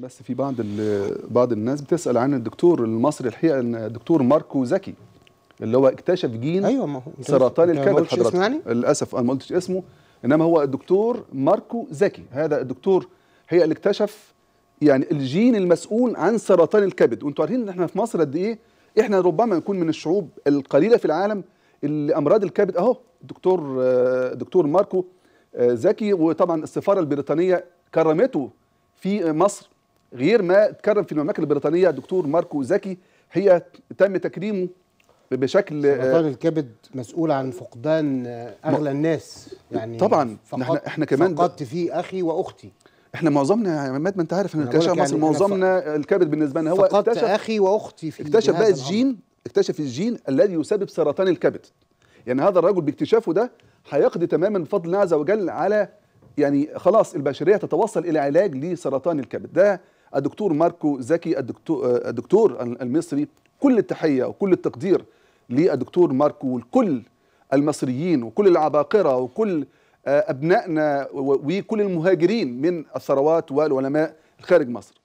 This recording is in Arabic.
بس في بعض بعض الناس بتسال عن الدكتور المصري الحقيقه الدكتور ماركو زكي اللي هو اكتشف جين أيوة ما هو سرطان الكبد حضرتك يعني؟ للاسف انا ما قلتش اسمه انما هو الدكتور ماركو زكي هذا الدكتور هي اللي اكتشف يعني الجين المسؤول عن سرطان الكبد وانتوا عارفين ان احنا في مصر قد ايه احنا ربما نكون من الشعوب القليله في العالم اللي امراض الكبد اهو دكتور دكتور ماركو آه، زكي وطبعا السفاره البريطانيه كرمته في مصر غير ما تكرم في المملكه البريطانيه الدكتور ماركو زكي هي تم تكريمه بشكل سرطان الكبد مسؤول عن فقدان آه، اغلى الناس يعني طبعا احنا احنا كمان فقدت فيه اخي واختي احنا معظمنا يا عماد ما انت عارف ان الكشف مصر يعني معظمنا الكبد بالنسبه لنا هو فقدت اخي واختي في اكتشف بقى الجين اكتشف الجين الذي يسبب سرطان الكبد يعني هذا الرجل باكتشافه ده هيقضي تماما بفضل الله عز وجل على يعني خلاص البشريه تتوصل الى علاج لسرطان الكبد ده الدكتور ماركو زكي الدكتور المصري كل التحية وكل التقدير للدكتور ماركو والكل المصريين وكل العباقرة وكل آه، أبنائنا وكل المهاجرين من الثروات والعلماء خارج مصر